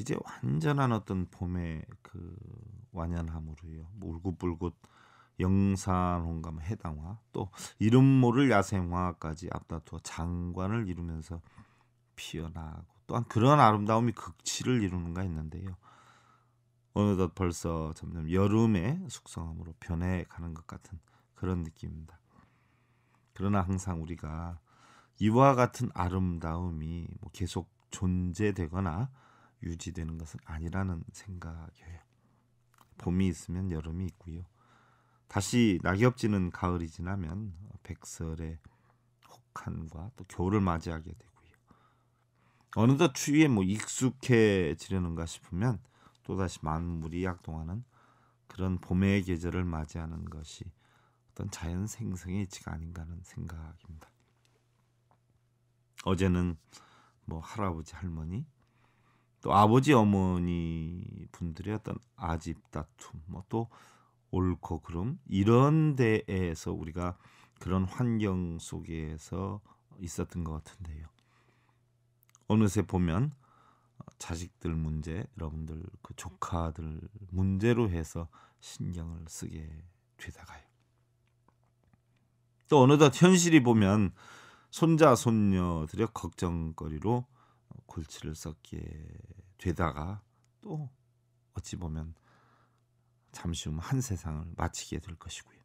이제 완전한 어떤 봄의 그 완연함으로요. 뭐 울긋불긋 영산홍감 해당화 또 이름 모를 야생화까지 앞다투어 장관을 이루면서 피어나고 또한 그런 아름다움이 극치를 이루는가 했는데요. 어느덧 벌써 점점 여름의 숙성함으로 변해가는 것 같은 그런 느낌입니다. 그러나 항상 우리가 이와 같은 아름다움이 뭐 계속 존재되거나 유지되는 것은 아니라는 생각이에요. 봄이 있으면 여름이 있고요. 다시 낙엽지는 가을이 지나면 백설의 혹한과 또 겨울을 맞이하게 되고요. 어느덧 추위에 뭐 익숙해지려는가 싶으면 또다시 만물이 약동하는 그런 봄의 계절을 맞이하는 것이 어떤 자연 생성의 이치가 아닌가 하는 생각입니다. 어제는 뭐 할아버지 할머니 또 아버지 어머니 분들의 어떤 아집 다툼 뭐또 옳고 그름 이런 데에서 우리가 그런 환경 속에서 있었던 것 같은데요. 어느새 보면 자식들 문제, 여러분들 그 조카들 문제로 해서 신경을 쓰게 되다가요. 또 어느덧 현실이 보면 손자 손녀들의 걱정거리로 골치를 썩게 되다가 또 어찌 보면 잠시 후면 한 세상을 마치게 될 것이고요.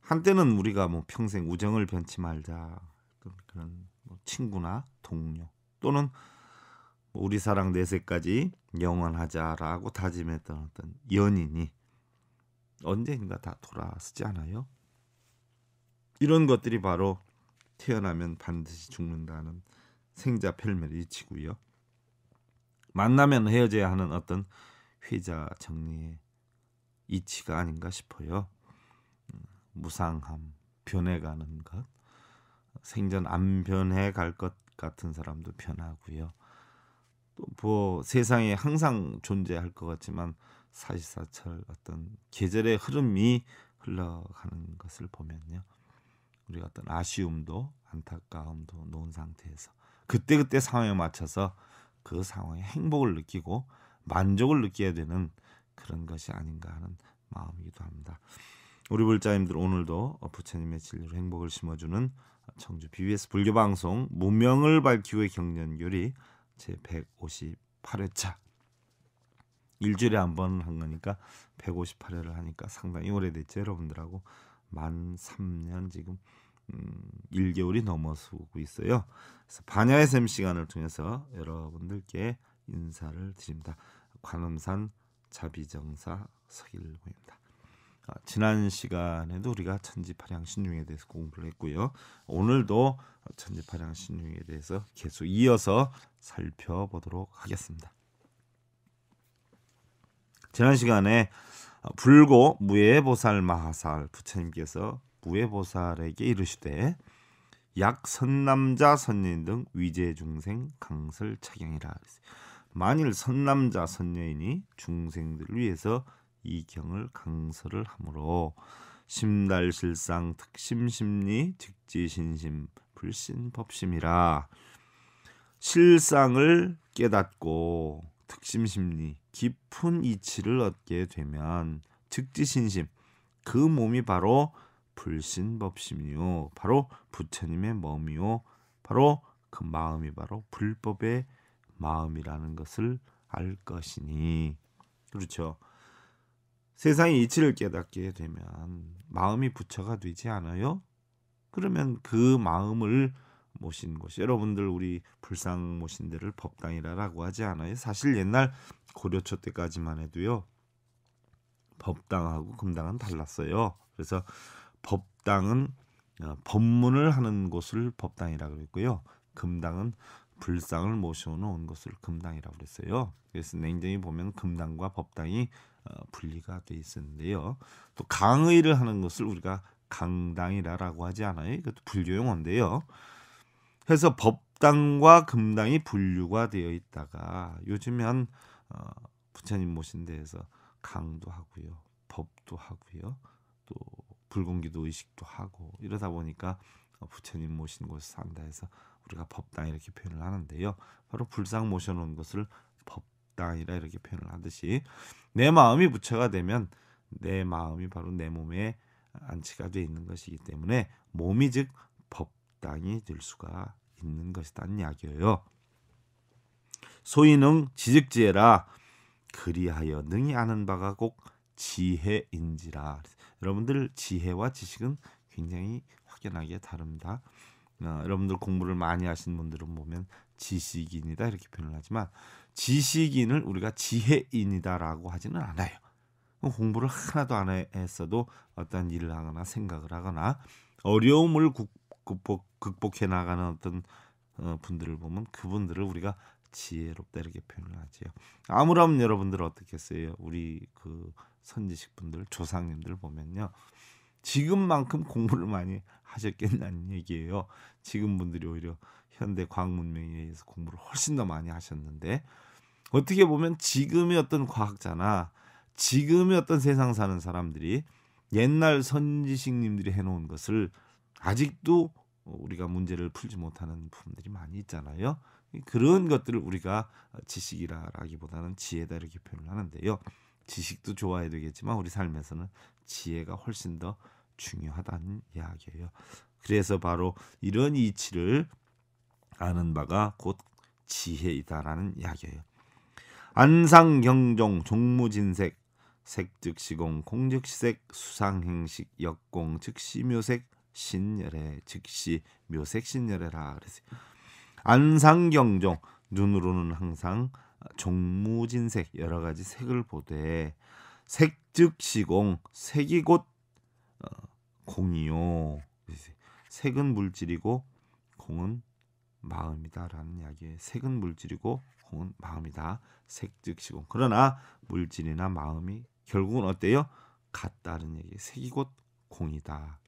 한때는 우리가 뭐 평생 우정을 변치 말자 그 그런 뭐 친구나 동료 또는 뭐 우리 사랑 내세까지 영원하자라고 다짐했던 어떤 연인이 언젠가 다 돌아서지 않아요? 이런 것들이 바로 태어나면 반드시 죽는다는 생자 펠멜을 잊히고요. 만나면 헤어져야 하는 어떤 회자 정리의 이치가 아닌가 싶어요. 음, 무상함, 변해가는 것, 생전 안 변해 갈 것 같은 사람도 변하고요. 또 뭐 세상에 항상 존재할 것 같지만 사시사철 어떤 계절의 흐름이 흘러가는 것을 보면요. 우리가 어떤 아쉬움도 안타까움도 놓은 상태에서 그때그때 상황에 맞춰서 그 상황에 행복을 느끼고 만족을 느껴야 되는 그런 것이 아닌가 하는 마음이기도 합니다. 우리 불자님들 오늘도 부처님의 진리로 행복을 심어주는 청주 BBS 불교방송 무명을 밝히고의 경련교리 제 158회차 일주일에 한 번 한 거니까 158회를 하니까 상당히 오래됐죠 여러분들하고 만 3년 지금 음, 1개월이 넘어서고 있어요. 그래서 반야의 샘 시간을 통해서 여러분들께 인사를 드립니다. 관음산 자비정사 서길고입니다. 아, 지난 시간에도 우리가 천지파량 신중에 대해서 공부를 했고요. 오늘도 천지파량 신중에 대해서 계속 이어서 살펴보도록 하겠습니다. 지난 시간에 아, 불고 무예보살 마하살 부처님께서 부에보살에게 이르시되 약 선남자 선녀인 등 위제 중생 강설 착용이라 만일 선남자 선녀인이 중생들을 위해서 이 경을 강설을 하므로 심달실상 특심심리 즉지신심 불신법심이라 실상을 깨닫고 특심심리 깊은 이치를 얻게 되면 즉지신심 그 몸이 바로 불신법심이요. 바로 부처님의 마음이요. 바로 그 마음이 바로 불법의 마음이라는 것을 알 것이니. 그렇죠. 세상의 이치를 깨닫게 되면 마음이 부처가 되지 않아요? 그러면 그 마음을 모신 곳이 여러분들 우리 불상 모신 데를 법당이라고 하지 않아요? 사실 옛날 고려초 때까지만 해도요. 법당하고 금당은 달랐어요. 그래서 법당은 어, 법문을 하는 곳을 법당이라고 그랬고요. 금당은 불상을 모셔놓은 곳을 금당이라고 그랬어요. 그래서 냉정히 보면 금당과 법당이 어, 분리가 돼 있었는데요. 또 강의를 하는 것을 우리가 강당이라고 하지 않아요. 이것도 불교 용어인데요. 그래서 법당과 금당이 분류가 되어 있다가 요즘엔 어, 부처님 모신 데에서 강도 하고요, 법도 하고요, 또 불공기도 의식도 하고 이러다 보니까 어, 부처님 모신 곳에 산다 해서 우리가 법당 이렇게 표현을 하는데요. 바로 불상 모셔놓은 것을 법당이라 이렇게 표현을 하듯이 내 마음이 부처가 되면 내 마음이 바로 내 몸에 안치가 되어 있는 것이기 때문에 몸이 즉 법당이 될 수가 있는 것이다는 이야기예요. 소인응 지직지혜라 그리하여 능히 아는 바가 꼭 지혜인지라 여러분들 지혜와 지식은 굉장히 확연하게 다릅니다. 어, 여러분들 공부를 많이 하신 분들은 보면 지식인이다 이렇게 표현을 하지만 지식인을 우리가 지혜인이다라고 하지는 않아요. 뭐 공부를 하나도 안 했어도 어떤 일을 하거나 생각을 하거나 어려움을 극복, 극복해 나가는 어떤 어, 분들을 보면 그분들을 우리가 지혜롭다 이렇게 표현을 하지요. 아무렴 여러분들 어떻겠어요? 우리 그 선지식 분들, 조상님들 보면요. 지금만큼 공부를 많이 하셨겠냐는 얘기예요. 지금 분들이 오히려 현대 과학 문명에 의해서 공부를 훨씬 더 많이 하셨는데 어떻게 보면 지금의 어떤 과학자나 지금의 어떤 세상 사는 사람들이 옛날 선지식님들이 해놓은 것을 아직도 우리가 문제를 풀지 못하는 부분들이 많이 있잖아요. 그런 것들을 우리가 지식이라기보다는 지혜다 이렇게 표현을 하는데요. 지식도 좋아야 되겠지만 우리 삶에서는 지혜가 훨씬 더 중요하다는 이야기예요. 그래서 바로 이런 이치를 아는 바가 곧 지혜이다라는 이야기예요. 안상경종 종무진색 색즉시공 공즉시색 수상행식 역공 즉시묘색 신열애 즉시 묘색 신열애라 그랬어요. 안상경종 눈으로는 항상 종무진색 여러 가지 색을 보되 색즉시공 색이 곧 어, 공이요. 색은 물질이고 공은 마음이다라는 이야기에 색은 물질이고 공은 마음이다. 색즉시공. 그러나 물질이나 마음이 결국은 어때요? 같다는 얘기. 색이 곧 공이다.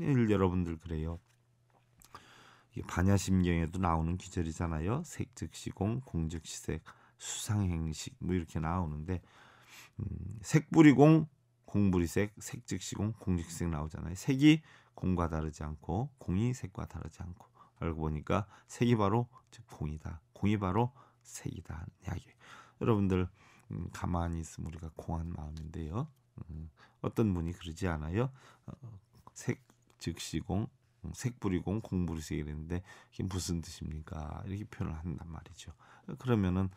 여러분들 그래요. 반야심경에도 나오는 기절이잖아요. 색즉시공, 공즉시색. 수상행식 뭐 이렇게 나오는데 음, 색부리공 공부리색 색즉시공 공즉색 나오잖아요. 색이 공과 다르지 않고 공이 색과 다르지 않고 알고 보니까 색이 바로 즉 공이다. 공이 바로 색이다. 이야기. 여러분들 음, 가만히 있으면 우리가 공한 마음인데요. 음, 어떤 분이 그러지 않아요. 어, 색 즉시공 음, 색부리공 공부리색이랬는데 이게 무슨 뜻입니까? 이렇게 표현을 한단 말이죠. 그러면은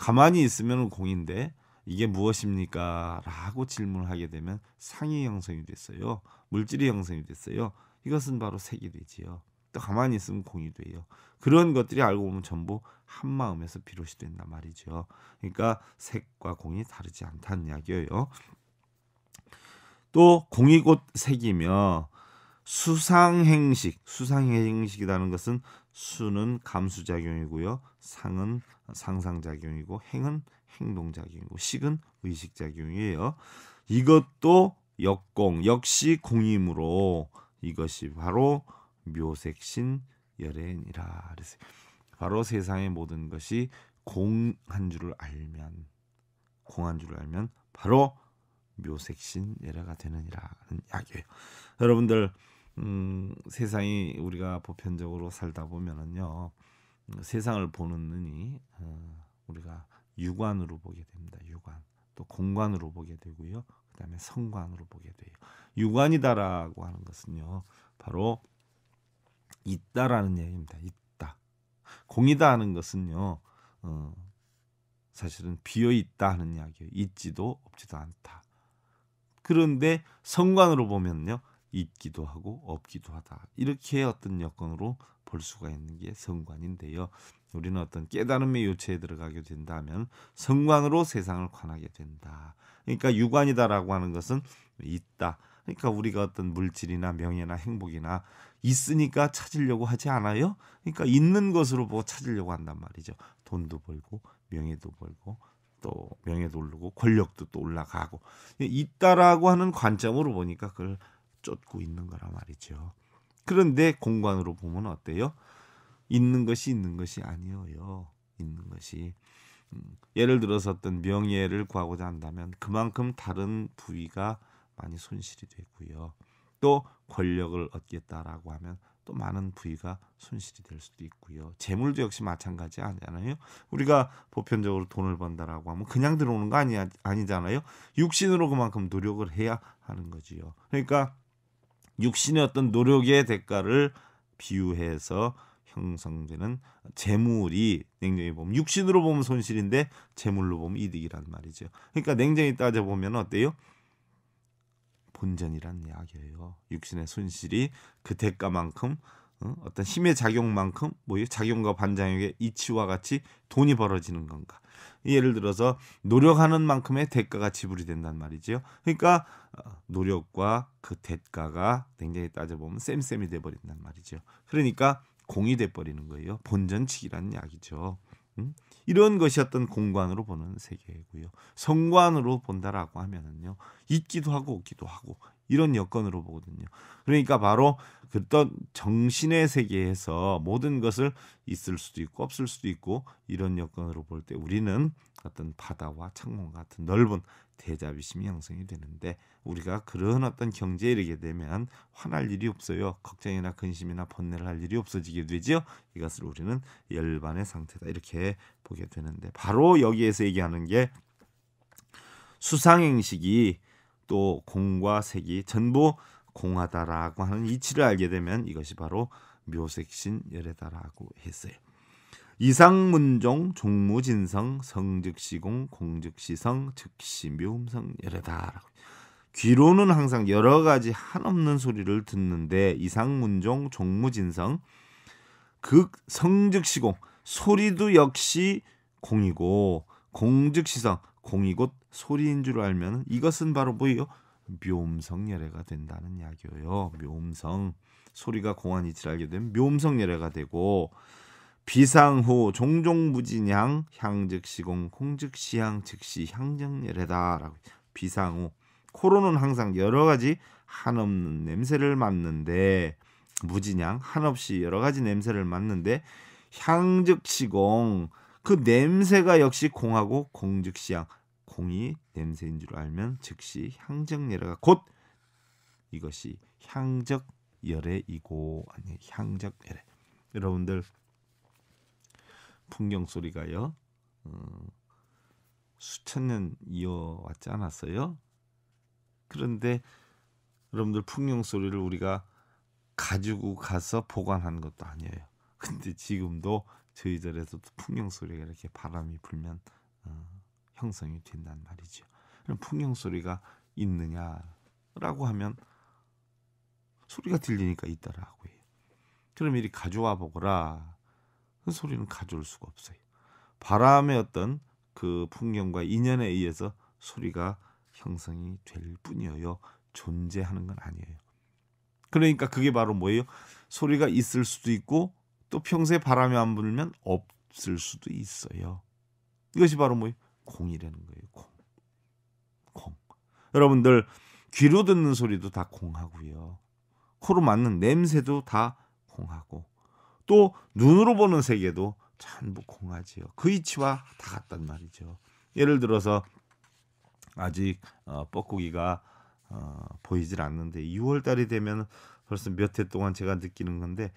가만히 있으면 공인데 이게 무엇입니까? 라고 질문하게 을 되면 상위 형성이 됐어요. 물질이 형성이 됐어요. 이것은 바로 색이 되지요. 또 가만히 있으면 공이 돼요. 그런 것들이 알고 보면 전부 한 마음에서 비롯이 된단 말이죠. 그러니까 색과 공이 다르지 않다는 이야기예요. 또 공이 곧 색이며 수상행식, 수상행식이라는 것은 수는 감수작용이고요. 상은 상상작용이고 행은 행동작용이고 식은 의식작용이에요. 이것도 역공 역시 공이므로 이것이 바로 묘색신 열애이라 그랬어요. 바로 세상의 모든 것이 공한 줄을 알면 공한 줄을 알면 바로 묘색신 열애가 되느니라는 약이에요. 여러분들 음, 세상이 우리가 보편적으로 살다 보면은요. 세상을 보는 눈이 어, 우리가 유관으로 보게 됩니다. 유관 또공관으로 보게 되고요. 그다음에 성관으로 보게 돼요. 유관이다라고 하는 것은요, 바로 있다라는 얘기입니다. 있다. 공이다 하는 것은요, 어, 사실은 비어 있다 하는 이야기예요. 있지도 없지도 않다. 그런데 성관으로 보면요, 있기도 하고 없기도 하다. 이렇게 어떤 여건으로 볼 수가 있는 게 성관인데요. 우리는 어떤 깨달음의 요체에 들어가게 된다면 성관으로 세상을 관하게 된다. 그러니까 유관이다라고 하는 것은 있다. 그러니까 우리가 어떤 물질이나 명예나 행복이나 있으니까 찾으려고 하지 않아요. 그러니까 있는 것으로 보고 찾으려고 한단 말이죠. 돈도 벌고 명예도 벌고 또 명예도 오르고 권력도 또 올라가고 있다라고 하는 관점으로 보니까 그걸 쫓고 있는 거란 말이죠. 그런데 공간으로 보면 어때요? 있는 것이 있는 것이 아니어요. 있는 것이 음, 예를 들어서 어떤 명예를 구하고자 한다면 그만큼 다른 부위가 많이 손실이 되고요. 또 권력을 얻겠다라고 하면 또 많은 부위가 손실이 될 수도 있고요. 재물도 역시 마찬가지 아니잖아요. 우리가 보편적으로 돈을 번다라고 하면 그냥 들어오는 거 아니, 아니잖아요. 육신으로 그만큼 노력을 해야 하는 거지요. 그러니까 육신의 어떤 노력의 대가를 비유해서 형성되는 재물이 냉정히 보면 육신으로 보면 손실인데 재물로 보면 이득이란 말이죠. 그러니까 냉정히 따져 보면 어때요? 본전이란 약이에요. 육신의 손실이 그 대가만큼 어? 어떤 힘의 작용만큼 뭐 작용과 반작용의 이치와 같이 돈이 벌어지는 건가? 예를 들어서 노력하는 만큼의 대가가 지불이 된단 말이지요. 그러니까 어, 노력과 그 대가가 굉장히 따져보면 쌤쌤이 돼버린단 말이죠. 그러니까 공이 돼버리는 거예요. 본전칙이라는 약이죠. 음? 이런 것이 어떤 공간으로 보는 세계고요. 성관으로 본다라고 하면은요. 있기도 하고 없기도 하고 이런 여건으로 보거든요. 그러니까 바로 그떤 정신의 세계에서 모든 것을 있을 수도 있고 없을 수도 있고 이런 여건으로 볼 때 우리는 어떤 바다와 창문 같은 넓은 대자비심이 형성이 되는데 우리가 그런 어떤 경제에 이르게 되면 화날 일이 없어요. 걱정이나 근심이나 번뇌를 할 일이 없어지게 되지요. 이것을 우리는 열반의 상태다 이렇게 보게 되는데 바로 여기에서 얘기하는 게 수상행식이 또 공과 색이 전부 공하다라고 하는 이치를 알게 되면 이것이 바로 묘색신 열애다라고 했어요. 이상문종 종무진성 성즉시공 공즉시성 즉시묘음성 열애다라고 귀로는 항상 여러 가지 한없는 소리를 듣는데 이상문종 종무진성 극 성즉시공 소리도 역시 공이고 공즉시성 공이 곧 소리인 줄 알면 이것은 바로 뭐예요? 묘음성 열애가 된다는 이야기예요. 묘음성 소리가 공안이 지랄게 되면 묘음성 열애가 되고 비상후 종종 무진향 향즉시공 공즉시향 즉시 향정열애다라고 비상후 코로는 항상 여러 가지 한없는 냄새를 맡는데 무진향 한없이 여러 가지 냄새를 맡는데 향즉시공 그 냄새가 역시 공하고 공즉시향 공이 냄새인 줄 알면 즉시 향적열애가 곧 이것이 향적열애이고 아니 향적열애 여러분들 풍경 소리가요 어, 수천 년 이어왔지 않았어요? 그런데 여러분들 풍경 소리를 우리가 가지고 가서 보관한 것도 아니에요. 근데 지금도 저희들에서도 풍경 소리가 이렇게 바람이 불면 어, 형성이 된단 말이죠. 그럼 풍경 소리가 있느냐라고 하면 소리가 들리니까 있다라고 해요. 그럼 이리 가져와 보거라. 그 소리는 가져올 수가 없어요. 바람의 어떤 그 풍경과 인연에 의해서 소리가 형성이 될 뿐이에요. 존재하는 건 아니에요. 그러니까 그게 바로 뭐예요? 소리가 있을 수도 있고 또 평소에 바람이 안 불면 없을 수도 있어요. 이것이 바로 뭐 공이라는 거예요. 공. 공. 여러분들 귀로 듣는 소리도 다 공하고요. 코로 맞는 냄새도 다 공하고 또 눈으로 보는 세계도 전부 공하지요. 그위치와다 같단 말이죠. 예를 들어서 아직 어, 뻐꾸기가 어, 보이질 않는데 6월 달이 되면 벌써 몇 해 동안 제가 느끼는 건데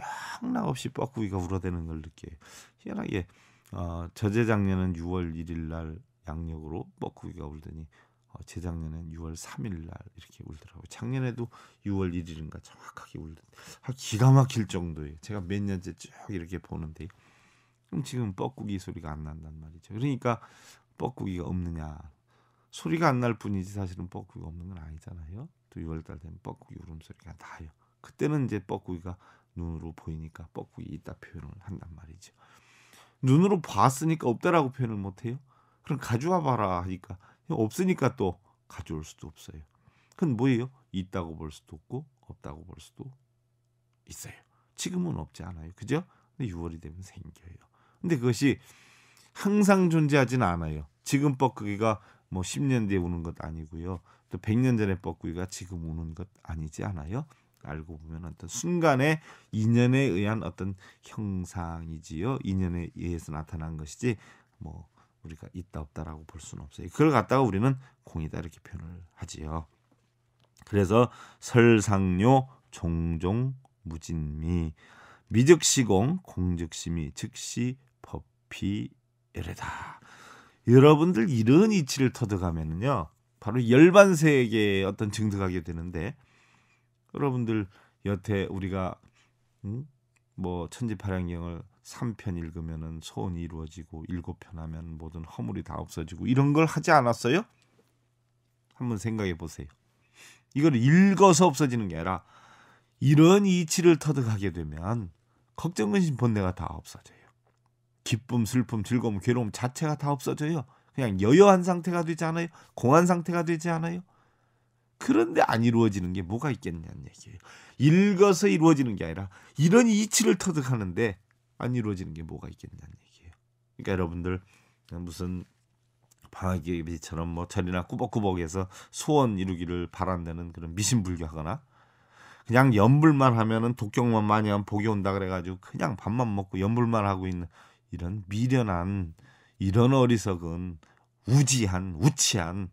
향락없이 뻐꾸기가 울어대는 걸 느껴요. 희한하게 어, 저재작년은 6월 1일 날 양력으로 뻐꾸기가 울더니 어, 재작년엔 6월 3일 날 이렇게 울더라고요. 작년에도 6월 1일인가 정확하게 울던 아, 기가 막힐 정도예요. 제가 몇 년째 쭉 이렇게 보는데 그럼 지금 뻐꾸기 소리가 안 난단 말이죠. 그러니까 뻐꾸기가 없느냐 소리가 안 날 뿐이지 사실은 뻐꾸기가 없는 건 아니잖아요. 또 6월달 되면 뻐꾸기 울음소리가 나요. 그때는 이제 뻐꾸기가 눈으로 보이니까 뻐꾸기 있다 표현을 한단 말이죠. 눈으로 봤으니까 없다라고 표현을 못해요. 그럼 가져와 봐라 하니까 없으니까 또 가져올 수도 없어요. 그건 뭐예요? 있다고 볼 수도 없고 없다고 볼 수도 있어요. 지금은 없지 않아요. 그죠? 근데 6월이 되면 생겨요. 근데 그것이 항상 존재하지는 않아요. 지금 뻐꾸기가 뭐 10년 뒤에 우는 것 아니고요. 또 100년 전에 뻐꾸기가 지금 우는 것 아니지 않아요. 알고 보면 어떤 순간의 인연에 의한 어떤 형상이지요. 인연에 의해서 나타난 것이지 뭐 우리가 있다 없다라고 볼 수는 없어요. 그걸 갖다가 우리는 공이다 이렇게 표현을 하지요. 그래서 설상요 종종 무진미 미즉시공 공즉심이 즉시 법피에레다. 여러분들 이런 이치를 터득하면은요 바로 열반세계에 어떤 증득하게 되는데 여러분들 여태 우리가 음? 뭐 천지파량경을 3편 읽으면은 소원이 이루어지고 7편 하면 모든 허물이 다 없어지고 이런 걸 하지 않았어요? 한번 생각해 보세요. 이걸 읽어서 없어지는 게 아니라 이런 이치를 터득하게 되면 걱정 근심 본내가다 없어져요. 기쁨, 슬픔, 즐거움, 괴로움 자체가 다 없어져요. 그냥 여여한 상태가 되지 않아요. 공한 상태가 되지 않아요. 그런데 안 이루어지는 게 뭐가 있겠냐는 얘기예요. 읽어서 이루어지는 게 아니라 이런 이치를 터득하는데 안 이루어지는 게 뭐가 있겠냐는 얘기예요. 그러니까 여러분들 무슨 방학예비처럼 뭐 절이나 꾸벅꾸벅해서 소원 이루기를 바란다는 그런 미신불교하거나 그냥 연불만 하면은 독경만 많이 하면 복이 온다 그래가지고 그냥 밥만 먹고 연불만 하고 있는 이런 미련한 이런 어리석은 우지한 우치한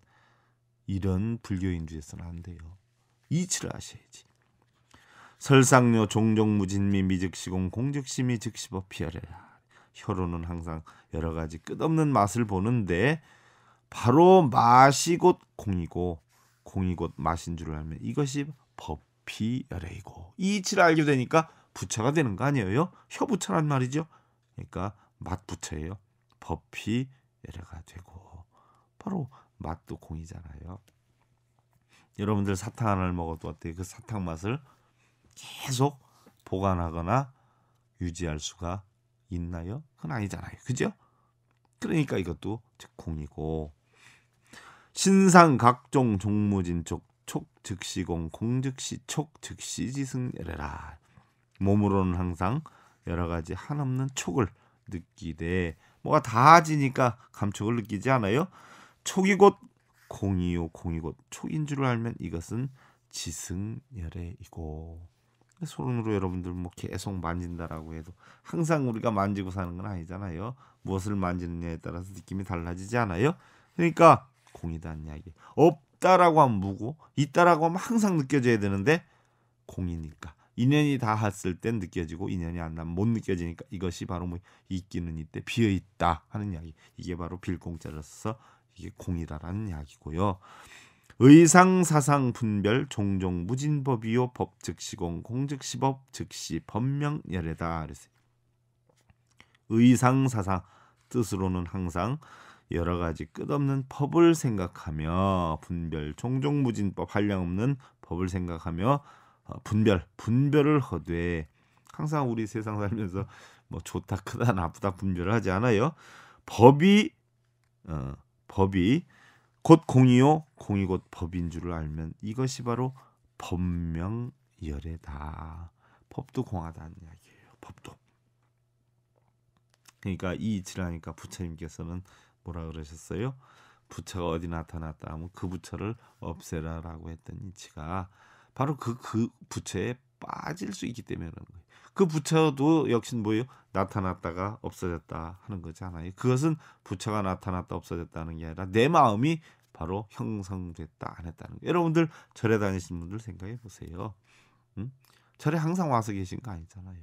이런 불교인중에서는안 돼요. 이치를 아셔야지. 설상묘 종종무진미 미즉시공 공즉시미 즉시법 피하래라. 혀로는 항상 여러 가지 끝없는 맛을 보는데 바로 맛이 곧 공이고 공이 곧 맛인 줄 알면 이것이 법피열애이고 이치를 알게 되니까 부처가 되는 거 아니에요? 혀부처란 말이죠. 그러니까 맛부처예요. 법피열애가 되고 바로 맛도 공이잖아요. 여러분들 사탕을 먹어도 어때요? 그 사탕 맛을 계속 보관하거나 유지할 수가 있나요? 그건 아니잖아요. 그죠? 그러니까 이것도 즉 공이고 신상 각종 종무진 촉, 촉 즉시공, 공즉시 촉, 즉시지승 열해라. 몸으로는 항상 여러 가지 한없는 촉을 느끼되 뭐가 다 지니까 감촉을 느끼지 않아요? 촉이 곧 공이요 공이 곧 촉인 줄을 알면 이것은 지승열애이고 손으로 그러니까 여러분들 뭐 계속 만진다라고 해도 항상 우리가 만지고 사는 건 아니잖아요. 무엇을 만지느냐에 따라서 느낌이 달라지지 않아요. 그러니까 공이다는 이야기. 없다라고 하면 무고 있다라고 하면 항상 느껴져야 되는데 공이니까 인연이 닿았을 땐 느껴지고 인연이 안 나면 못 느껴지니까 이것이 바로 뭐 있기는 이때 비어 있다 하는 이야기. 이게 바로 빌공짜로서 이게 공이다라는 이야기고요. 의상 사상 분별 종종 무진법이요 법 즉시공 공 즉시법 즉시 법명 예례다 그랬어요. 의상 사상 뜻으로는 항상 여러 가지 끝없는 법을 생각하며 분별 종종 무진법 한량 없는 법을 생각하며 어, 분별 분별을 허되 항상 우리 세상 살면서 뭐 좋다 크다 나쁘다 분별을 하지 않아요. 법이 어, 법이 곧 공이요 공이 곧 법인 줄을 알면 이것이 바로 법명열애다. 법도 공하다는 이야기예요. 법도. 그러니까 이지하니까 부처님께서는 뭐라 그러셨어요? 부처가 어디 나타났다 하면 그 부처를 없애라라고 했던 이치가 바로 그, 그 부처에 빠질 수 있기 때문에 그런 거예요. 그 부처도 역시 뭐예요? 나타났다가 없어졌다 하는 거잖아요. 그것은 부처가 나타났다 없어졌다는 게 아니라 내 마음이 바로 형성됐다 안 했다는 거예요. 여러분들 절에 다니신 분들 생각해 보세요. 음? 절에 항상 와서 계신 거 아니잖아요.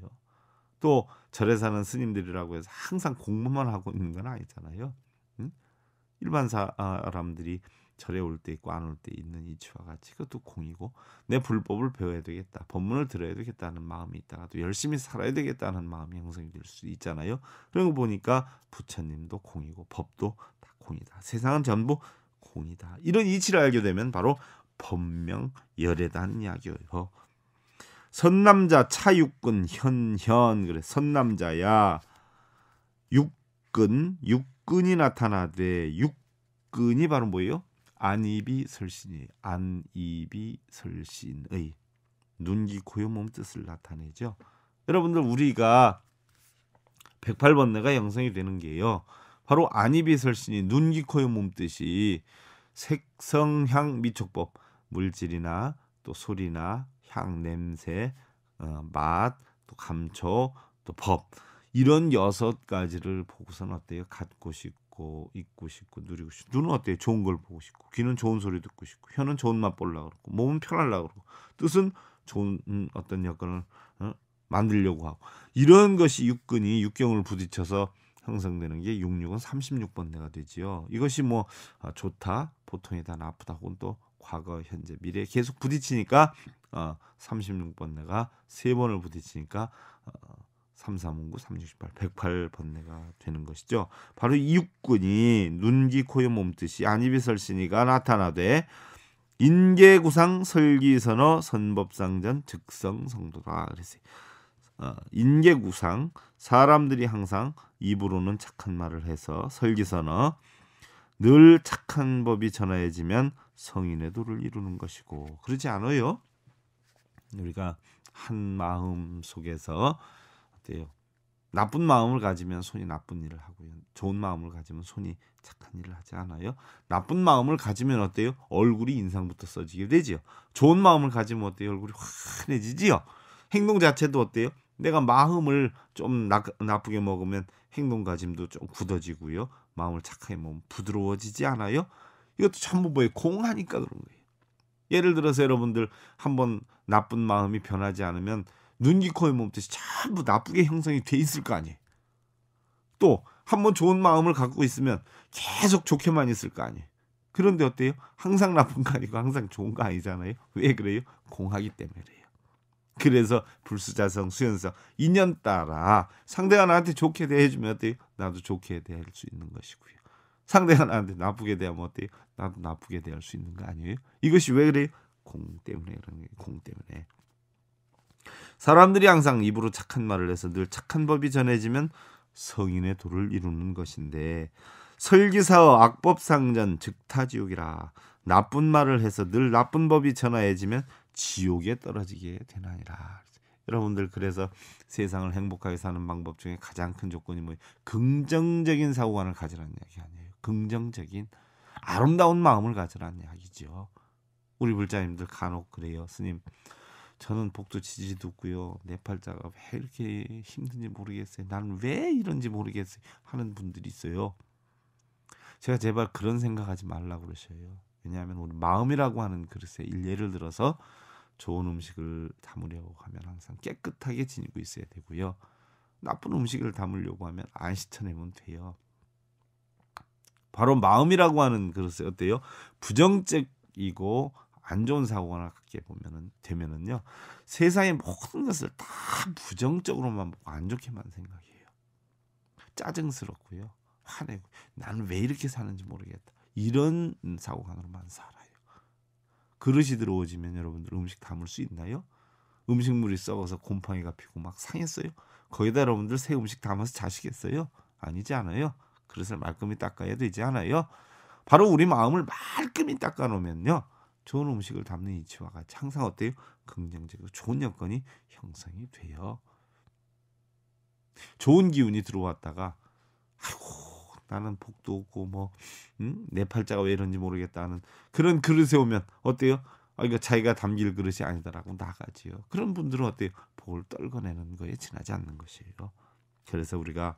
또 절에 사는 스님들이라고 해서 항상 공부만 하고 있는 건 아니잖아요. 음? 일반 아, 사람들이 절에 올 때 있고 안 올 때 있는 이치와 같이 그것도 공이고 내 불법을 배워야 되겠다. 법문을 들어야 되겠다는 마음이 있다가 도 열심히 살아야 되겠다는 마음이 형성이 될 수 있잖아요. 그런 거 보니까 부처님도 공이고 법도 다 공이다. 세상은 전부 공이다. 이런 이치를 알게 되면 바로 법명 열애단 이야기예요. 선남자 차육근 현현 그래 선남자야 육근 육근이 나타나되 육근이 바로 뭐예요? 안입이 설신이 안입이 설신의 눈기 코요몸 뜻을 나타내죠. 여러분들 우리가 1 0 8번내가 형성이 되는 게요. 바로 안입이 설신이 눈기 코요몸 뜻이 색성향 미촉법 물질이나 또 소리나 향 냄새 어, 맛또 감초 또 법 이런 여섯 가지를 보고선 어때요 갖고 싶고 먹고 입고 싶고 누리고 싶고 눈은 어때요? 좋은 걸 보고 싶고 귀는 좋은 소리 듣고 싶고 혀는 좋은 맛 볼라 그러고 몸은 편하려 그러고 뜻은 좋은 음, 어떤 여건을 어? 만들려고 하고 이런 것이 육근이 육경을 부딪혀서 형성되는 게육육은 36번뇌가 되지요. 이것이 뭐 아, 좋다, 보통이다, 나쁘다 혹은 또 과거, 현재, 미래 계속 부딪히니까 어, 36번뇌가 세 번을 부딪히니까 어, 삼3 5구삼6 1팔 백팔 번뇌가 되는 것이죠. 바로 이육군이 눈기 코요 몸뜻이 안이비설신이가 나타나되 인계구상 설기선어 선법상전 즉성성도다 그랬어요. 어, 인계구상 사람들이 항상 입으로는 착한 말을 해서 설기선어 늘 착한 법이 전해지면 성인의 도를 이루는 것이고 그러지 않아요. 우리가 한 마음 속에서 돼요. 나쁜 마음을 가지면 손이 나쁜 일을 하고요. 좋은 마음을 가지면 손이 착한 일을 하지 않아요. 나쁜 마음을 가지면 어때요? 얼굴이 인상부터 써지게 되지요. 좋은 마음을 가지면 어때요? 얼굴이 환해지지요. 행동 자체도 어때요? 내가 마음을 좀 나, 나쁘게 먹으면 행동 가짐도 좀 굳어지고요. 마음을 착하게 먹으면 부드러워지지 않아요. 이것도 전부 뭐예요? 공하니까 그런 거예요. 예를 들어서 여러분들 한번 나쁜 마음이 변하지 않으면 눈, 기코에 몸뜻이 전부 나쁘게 형성이 돼 있을 거 아니에요. 또 한 번 좋은 마음을 갖고 있으면 계속 좋게만 있을 거 아니에요. 그런데 어때요? 항상 나쁜 거 아니고 항상 좋은 거 아니잖아요. 왜 그래요? 공하기 때문에 그래요. 그래서 불수자성, 수연성 인연 따라 상대가 나한테 좋게 대해주면 어때요? 나도 좋게 대할 수 있는 것이고요. 상대가 나한테 나쁘게 대하면 어때요? 나도 나쁘게 대할 수 있는 거 아니에요? 이것이 왜 그래요? 공 때문에 그런 거공 때문에. 사람들이 항상 입으로 착한 말을 해서 늘 착한 법이 전해지면 성인의 도를 이루는 것인데 설기사어 악법상전 즉타지옥이라 나쁜 말을 해서 늘 나쁜 법이 전해지면 지옥에 떨어지게 되나니라. 여러분들 그래서 세상을 행복하게 사는 방법 중에 가장 큰 조건이 뭐 긍정적인 사고관을 가지라는 이야기 아니에요. 긍정적인 아름다운 마음을 가지라는 이야기죠. 우리 불자님들 간혹 그래요. 스님 저는 복도 지지도 없고요. 네 팔자가 왜 이렇게 힘든지 모르겠어요. 나는 왜 이런지 모르겠어요. 하는 분들이 있어요. 제가 제발 그런 생각하지 말라고 그러셔요. 왜냐하면 우리 마음이라고 하는 그릇에 예를 들어서 좋은 음식을 담으려고 하면 항상 깨끗하게 지니고 있어야 되고요. 나쁜 음식을 담으려고 하면 안시켜내면 돼요. 바로 마음이라고 하는 그릇에 어때요? 부정적이고 안 좋은 사고가 나게 보면은 되면은요 세상의 모든 것을 다 부정적으로만 보고 안 좋게만 생각해요. 짜증스럽고요, 화내고 나는 왜 이렇게 사는지 모르겠다 이런 사고관으로만 살아요. 그릇이 들어오지면 여러분들 음식 담을 수 있나요? 음식물이 썩어서 곰팡이가 피고 막 상했어요. 거기다 여러분들 새 음식 담아서 자시겠어요? 아니지 않아요. 그릇을 말끔히 닦아야 되지 않아요. 바로 우리 마음을 말끔히 닦아놓으면요. 좋은 음식을 담는 이치와 가이 항상 어때요? 긍정적이고 좋은 여건이 형성이 돼요. 좋은 기운이 들어왔다가 아이고 나는 복도 없고 뭐내 음? 팔자가 왜 이런지 모르겠다 하는 그런 그릇에 오면 어때요? 아 이거 자기가 담길 그릇이 아니다라고 나가지요. 그런 분들은 어때요? 복을 떨궈내는 거에 지나지 않는 것이에요. 그래서 우리가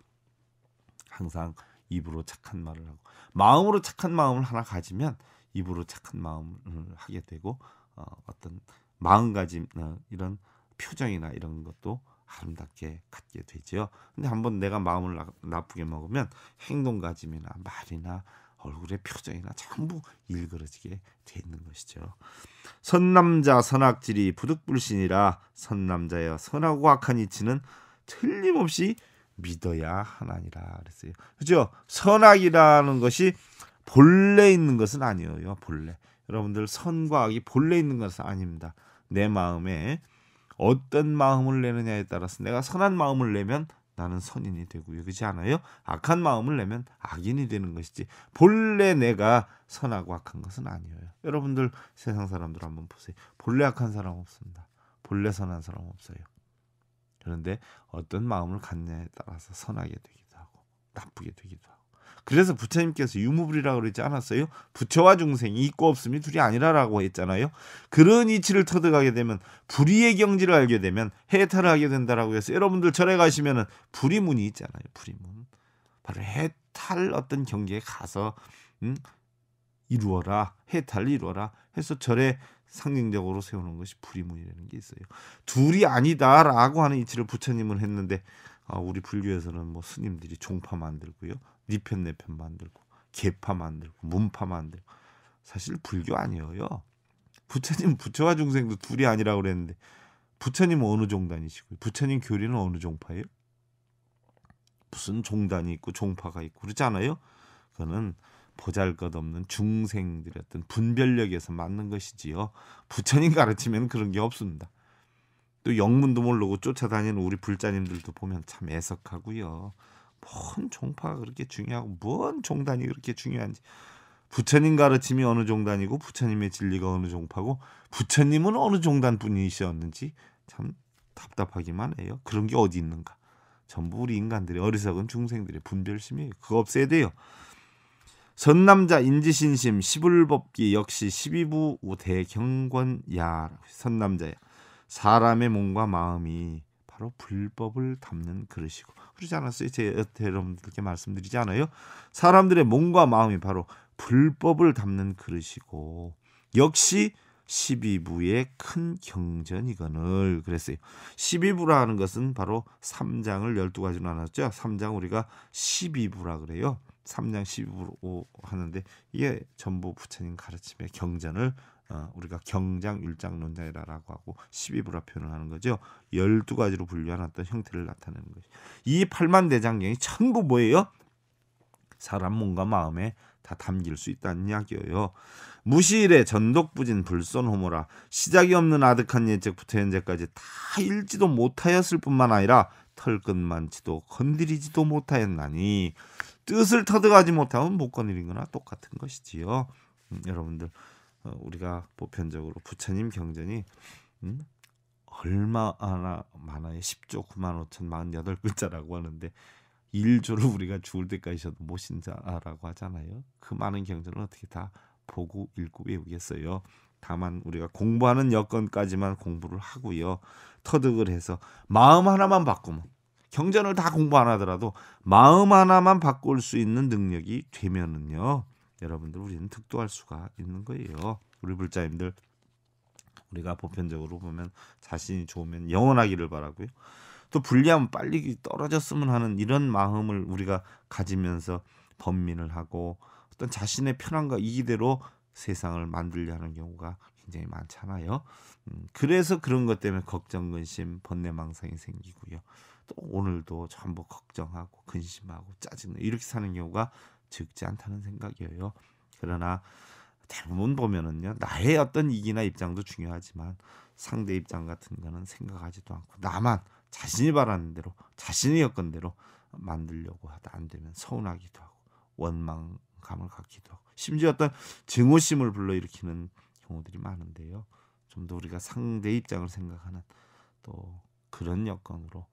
항상 입으로 착한 말을 하고 마음으로 착한 마음을 하나 가지면 입으로 착한 마음을 하게 되고 어, 어떤 마음가짐 어, 이런 표정이나 이런 것도 아름답게 갖게 되죠 근데 한번 내가 마음을 나, 나쁘게 먹으면 행동가짐이나 말이나 얼굴의 표정이나 전부 일그러지게 돼 있는 것이죠. 선남자 선악질이 부득불신이라 선남자여 선하고 악한 이치는 틀림없이 믿어야 하나니라 그랬어요. 그죠? 선악이라는 것이 본래 있는 것은 아니에요. 본래. 여러분들 선과 악이 본래 있는 것은 아닙니다. 내 마음에 어떤 마음을 내느냐에 따라서 내가 선한 마음을 내면 나는 선인이 되고요. 그렇지 않아요? 악한 마음을 내면 악인이 되는 것이지. 본래 내가 선하고 악한 것은 아니에요. 여러분들 세상 사람들 한번 보세요. 본래 악한 사람 없습니다. 본래 선한 사람 없어요. 그런데 어떤 마음을 갖냐에 따라서 선하게 되기도 하고 나쁘게 되기도 하고 그래서 부처님께서 유무불이라고 그러지 않았어요? 부처와 중생이 있고 없음이 둘이 아니라라고 했잖아요. 그런 이치를 터득하게 되면 불의의 경지를 알게 되면 해탈을 하게 된다라고 해서 여러분들 절에 가시면은 불의문이 있잖아요. 불의문. 바로 해탈 어떤 경지에 가서 음, 이루어라. 해탈 이루어라. 해서 절에 상징적으로 세우는 것이 불의문이라는 게 있어요. 둘이 아니다라고 하는 이치를 부처님은 했는데 어, 우리 불교에서는 뭐 스님들이 종파 만들고요. 니편내편 네 만들고 개파 만들고 문파 만들고 사실 불교 아니에요. 부처님 부처와 중생도 둘이 아니라 그랬는데 부처님은 어느 종단이시고요? 부처님 교리는 어느 종파예요? 무슨 종단이 있고 종파가 있고 그러지 않아요? 그거는 보잘것없는 중생들의 어떤 분별력에서 맞는 것이지요. 부처님 가르치면 그런 게 없습니다. 또 영문도 모르고 쫓아다니는 우리 불자님들도 보면 참 애석하고요. 뭔 종파가 그렇게 중요하고 뭔 종단이 그렇게 중요한지 부처님 가르침이 어느 종단이고 부처님의 진리가 어느 종파고 부처님은 어느 종단 분이셨는지 참 답답하기만 해요. 그런 게 어디 있는가? 전부 우리 인간들의 어리석은 중생들의 분별심이에요. 그거 없애야 돼요. 선남자 인지신심 시불법기 역시 12부 우대경권야 선남자야. 사람의 몸과 마음이 바로 불법을 담는 그릇이고 그러지 않았어요? 제여러분들께 말씀드리지 않아요? 사람들의 몸과 마음이 바로 불법을 담는 그릇이고 역시 12부의 큰 경전이거늘 그랬어요. 12부라는 것은 바로 3장을 12가지로 나눴죠. 3장 우리가 12부라 그래요. 3장 12부로 하는데 이게 전부 부처님 가르침의 경전을 어, 우리가 경장, 율장, 논장이라고 하고 12부라 표현을 하는 거죠. 12가지로 분류해놨던 형태를 나타내는 거죠. 이 8만 대장경이 전부 뭐예요? 사람 몸과 마음에 다 담길 수 있다는 이야기예요. 무시일에 전독부진 불손호모라 시작이 없는 아득한 예적부터 현재까지 다 읽지도 못하였을 뿐만 아니라 털끝만치도 건드리지도 못하였나니 뜻을 터득하지 못하면 못 건드린 거나 똑같은 것이지요. 음, 여러분들 어, 우리가 보편적으로 부처님 경전이 음? 얼마나 많아요? 10조 9만 5천 48 글자라고 하는데 1조를 우리가 죽을 때까지 저도 못 신자라고 하잖아요. 그 많은 경전을 어떻게 다 보고 읽고 외우겠어요. 다만 우리가 공부하는 여건까지만 공부를 하고요. 터득을 해서 마음 하나만 바꾸면 경전을 다 공부 안 하더라도 마음 하나만 바꿀 수 있는 능력이 되면은요. 여러분들 우리는 득도할 수가 있는 거예요. 우리 불자님들 우리가 보편적으로 보면 자신이 좋으면 영원하기를 바라고요. 또 불리하면 빨리 떨어졌으면 하는 이런 마음을 우리가 가지면서 범민을 하고 어떤 자신의 편안과 이기대로 세상을 만들려 하는 경우가 굉장히 많잖아요. 음, 그래서 그런 것 때문에 걱정, 근심, 번뇌망상이 생기고요. 또 오늘도 전부 걱정하고 근심하고 짜증 이렇게 사는 경우가 적지 않다는 생각이에요. 그러나 대부분 보면은요 나의 어떤 이기나 입장도 중요하지만 상대 입장 같은 거는 생각하지도 않고 나만 자신이 바라는 대로 자신이 여건대로 만들려고 하다 안 되면 서운하기도 하고 원망감을 갖기도 하고 심지어 어떤 증오심을 불러일으키는 경우들이 많은데요 좀 더 우리가 상대 입장을 생각하는 또 그런 여건으로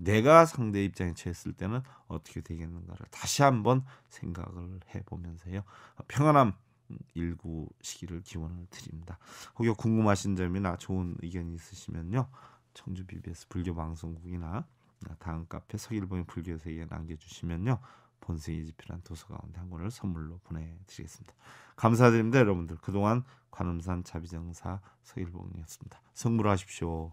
내가 상대 입장에 처했을 때는 어떻게 되겠는가를 다시 한번 생각을 해보면서요. 아, 평안함 음, 일구 시기를 기원을 드립니다. 혹여 궁금하신 점이나 좋은 의견이 있으시면요. 청주 BBS 불교 방송국이나 아, 다음 카페 서일봉의 불교 세계에 남겨주시면요. 본생이 집필한 도서 가운데 한 권을 선물로 보내드리겠습니다. 감사드립니다. 여러분들 그동안 관음산 자비정사 서일봉이었습니다. 선물하십시오